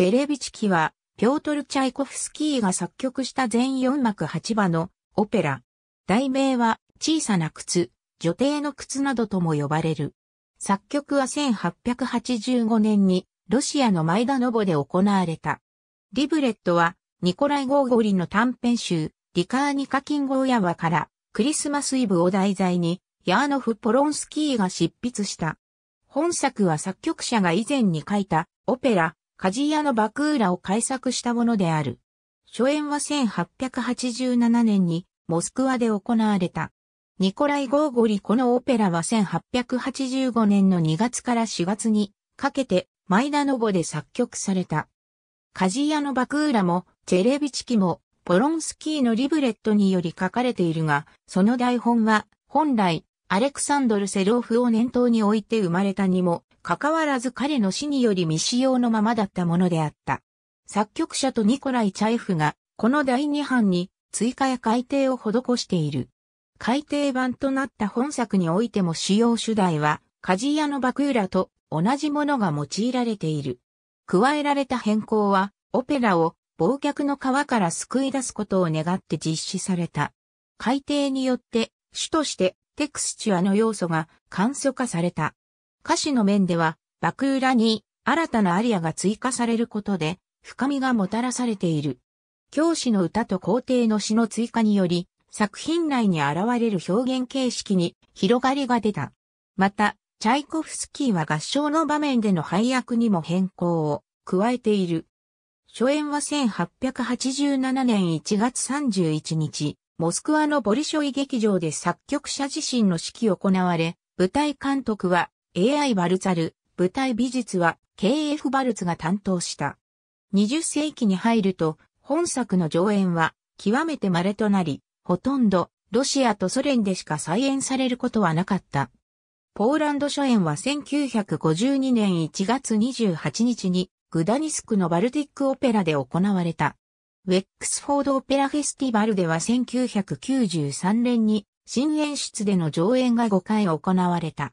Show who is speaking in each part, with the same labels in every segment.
Speaker 1: チェレビチキは、ピョートル・チャイコフスキーが作曲した全4幕8場のオペラ。題名は、小さな靴、女帝の靴などとも呼ばれる。作曲は1885年に、ロシアのマイダノボで行われた。リブレットは、ニコライ・ゴーゴリの短編集、リカーニカキンゴーヤワから、クリスマスイブを題材に、ヤーノフ・ポロンスキーが執筆した。本作は作曲者が以前に書いた、オペラ、鍛冶屋のーラを改作したものである。初演は1887年にモスクワで行われた。ニコライ・ゴーゴリこのオペラは1885年の2月から4月にかけてマイダノボで作曲された。鍛冶屋のーラもチェレビチキもポロンスキーのリブレットにより書かれているが、その台本は本来アレクサンドル・セローフを念頭に置いて生まれたにも関わらず彼の死により未使用のままだったものであった。作曲者とニコライ・チャイフが、この第二版に追加や改訂を施している。改訂版となった本作においても使用主題は、カジヤのバクーラと同じものが用いられている。加えられた変更は、オペラを忘却の川から救い出すことを願って実施された。改訂によって、主としてテクスチュアの要素が簡素化された。歌詞の面では、爆裏に新たなアリアが追加されることで、深みがもたらされている。教師の歌と皇帝の詩の追加により、作品内に現れる表現形式に広がりが出た。また、チャイコフスキーは合唱の場面での配役にも変更を加えている。初演は1887年1月31日、モスクワのボリショイ劇場で作曲者自身の指揮を行われ、舞台監督は AI バルツァル、舞台美術は KF バルツが担当した。20世紀に入ると、本作の上演は極めて稀となり、ほとんどロシアとソ連でしか再演されることはなかった。ポーランド初演は1952年1月28日にグダニスクのバルティックオペラで行われた。ウェックスフォードオペラフェスティバルでは1993年に新演出での上演が5回行われた。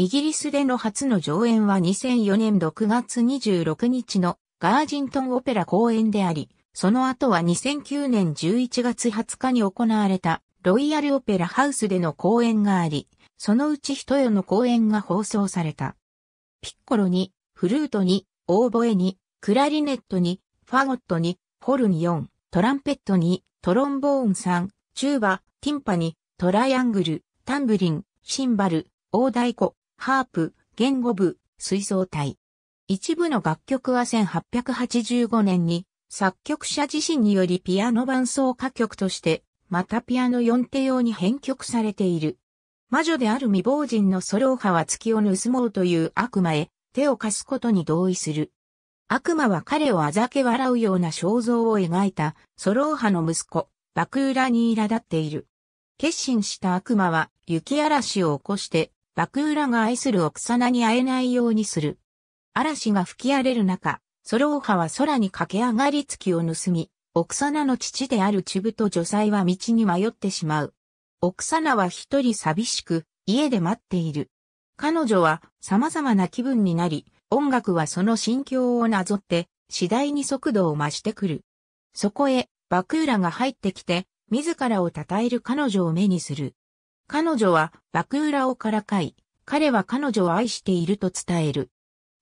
Speaker 1: イギリスでの初の上演は2004年6月26日のガージントンオペラ公演であり、その後は2009年11月20日に行われたロイヤルオペラハウスでの公演があり、そのうち一夜の公演が放送された。ピッコロに、フルートに、オーボエに、クラリネットに、ファゴットに、ホルン4、トランペットに、トロンボーン3、チューバ、ティンパに、トライアングル、タンブリン、シンバル、大太鼓、ハープ、言語部、水槽隊。一部の楽曲は1885年に作曲者自身によりピアノ伴奏歌曲として、またピアノ4手用に編曲されている。魔女である未亡人のソロー派は月を盗もうという悪魔へ手を貸すことに同意する。悪魔は彼をあざけ笑うような肖像を描いたソロー派の息子、バクーラに苛立っている。決心した悪魔は雪嵐を起こして爆浦が愛する奥さなに会えないようにする。嵐が吹き荒れる中、ソローハは空に駆け上がり月を盗み、奥さなの父であるチュブと女才は道に迷ってしまう。奥さなは一人寂しく、家で待っている。彼女は様々な気分になり、音楽はその心境をなぞって、次第に速度を増してくる。そこへ、バクーラが入ってきて、自らを称える彼女を目にする。彼女はバクーラをからかい、彼は彼女を愛していると伝える。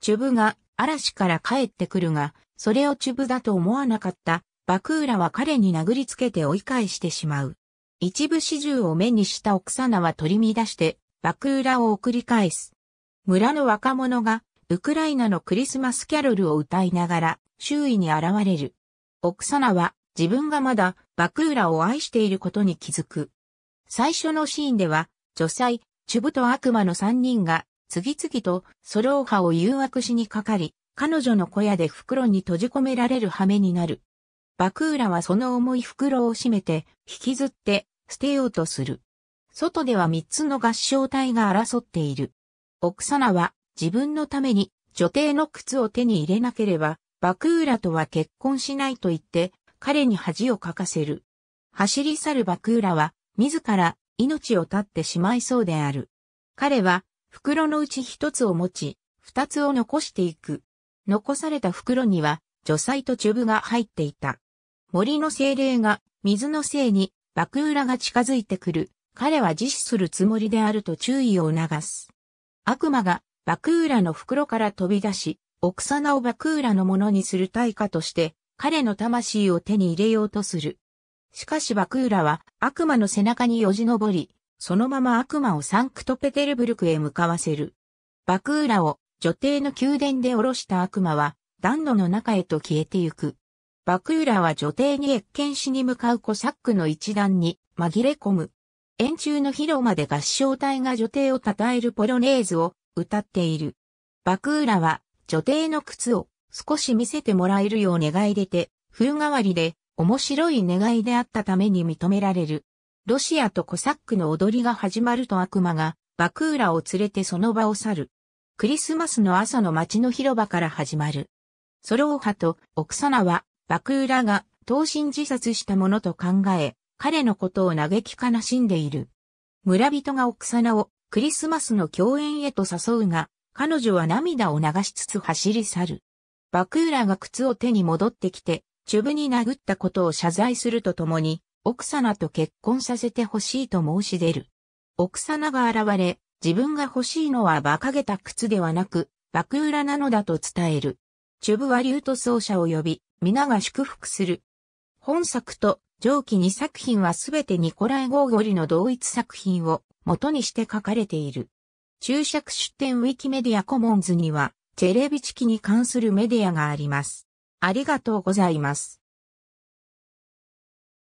Speaker 1: チュブが嵐から帰ってくるが、それをチュブだと思わなかったバクーラは彼に殴りつけて追い返してしまう。一部始終を目にしたオクサナは取り乱して、バクーラを送り返す。村の若者が、ウクライナのクリスマスキャロルを歌いながら、周囲に現れる。オクサナは、自分がまだ、バクーラを愛していることに気づく。最初のシーンでは、女才、チュブと悪魔の三人が、次々とソローハを誘惑しにかかり、彼女の小屋で袋に閉じ込められる羽目になる。バクーラはその重い袋を閉めて、引きずって捨てようとする。外では三つの合唱隊が争っている。オクサナは自分のために女帝の靴を手に入れなければ、バクーラとは結婚しないと言って、彼に恥をかかせる。走り去るバクーラは自ら命を絶ってしまいそうである。彼は袋のうち一つを持ち、二つを残していく。残された袋には除細とチュブが入っていた。森の精霊が水のせいに爆浦が近づいてくる。彼は自死するつもりであると注意を促す。悪魔が爆浦の袋から飛び出し、奥様を爆浦のものにする対価として、彼の魂を手に入れようとする。しかしバクーラは悪魔の背中によじ登り、そのまま悪魔をサンクトペテルブルクへ向かわせる。バクーラを女帝の宮殿で降ろした悪魔は暖炉の中へと消えてゆく。バクーラは女帝に越見しに向かうコサックの一団に紛れ込む。円柱の広間で合唱隊が女帝を称えるポロネーズを歌っている。バクーラは女帝の靴を少し見せてもらえるよう願い出て、風変わりで面白い願いであったために認められる。ロシアとコサックの踊りが始まると悪魔がバクーラを連れてその場を去る。クリスマスの朝の街の広場から始まる。ソローハとオクサナはバクーラが投身自殺したものと考え、彼のことを嘆き悲しんでいる。村人がオクサナをクリスマスの共演へと誘うが、彼女は涙を流しつつ走り去る。バクーラが靴を手に戻ってきて、チュブに殴ったことを謝罪するとともに、奥さなと結婚させてほしいと申し出る。奥さなが現れ、自分が欲しいのは馬鹿げた靴ではなく、爆裏なのだと伝える。チュブは竜と奏者を呼び、皆が祝福する。本作と上記2作品はすべてニコライ・ゴーゴリの同一作品を元にして書かれている。注釈出典ウィキメディアコモンズには、テレビチキに関するメディアがあります。ありがとうございます。